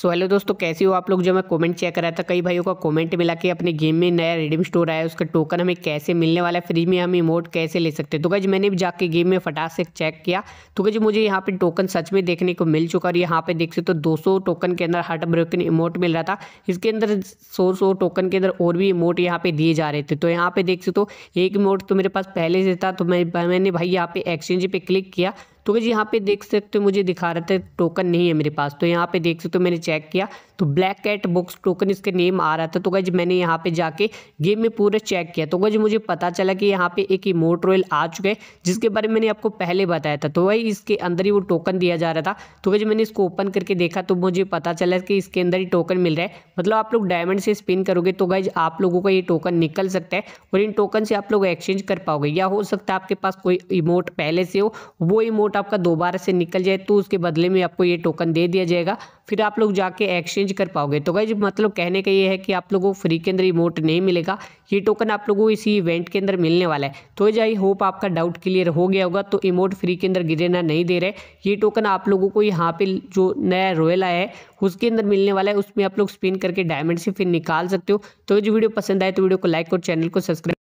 so hello दोस्तों कैसे हो आप लोग जो मैं कमेंट चेक कर रहा था कई भाइयों का कमेंट मिला कि अपने गेम में नया रिडीम स्टोर आया है उसका टोकन हमें कैसे मिलने वाला है फ्री में हम इमोट कैसे ले सकते हैं तो गज मैंने भी जाके गेम में फटाक से चेक किया तो गज मुझे यहाँ पे टोकन सच में देखने को मिल चुका और यहाँ पे देख सकते तो दो टोकन के अंदर हार्ट ब्रोकन इमोट मिल रहा था इसके अंदर सौ सौ टोकन के अंदर और भी इमोट यहाँ पे दिए जा रहे थे तो यहाँ पे देख सकते हो तो एक इमोट तो मेरे पास पहले से था तो मैं मैंने भाई यहाँ पे एक्सचेंज पे क्लिक किया तो भाई यहाँ पे देख सकते हो मुझे दिखा रहा था टोकन नहीं है मेरे पास तो यहाँ पे देख सकते हो मैंने चेक किया तो ब्लैक कैट बॉक्स टोकन इसके नेम आ रहा था तो गज मैंने यहाँ पे जाके गेम में पूरा चेक किया तो गज मुझे पता चला कि यहाँ पे एक इमोट रॉयल आ चुका है जिसके बारे में मैंने आपको पहले बताया था तो वही इसके अंदर ही वो टोकन दिया जा रहा था तो गज मैंने इसको ओपन करके देखा तो मुझे पता चला कि इसके अंदर ही टोकन मिल रहा है मतलब आप लोग डायमंड से स्पिन करोगे तो गज आप लोगों का ये टोकन निकल सकता है और इन टोकन से आप लोग एक्सचेंज कर पाओगे या हो सकता है आपके पास कोई इमोट पहले से हो वो इमोट कोट आपका दोबारा से निकल जाए तो उसके बदले में आपको ये टोकन दे दिया जाएगा फिर आप लोग जाके एक्सचेंज कर पाओगे तो गाइज मतलब कहने का ये है कि आप लोगों को फ्री के अंदर इमोट नहीं मिलेगा ये टोकन आप लोगों को इसी इवेंट के अंदर मिलने वाला है तो आई होप आपका डाउट क्लियर हो गया होगा तो इमोट फ्री के अंदर गिरेना नहीं दे रहे ये टोकन आप लोगों को यहाँ पे जो नया रोयल आया है उसके अंदर मिलने वाला है उसमें आप लोग स्पिन करके डायमंड से फिर निकाल सकते हो तो जो वीडियो पसंद आए तो वीडियो को लाइक और चैनल को सब्सक्राइब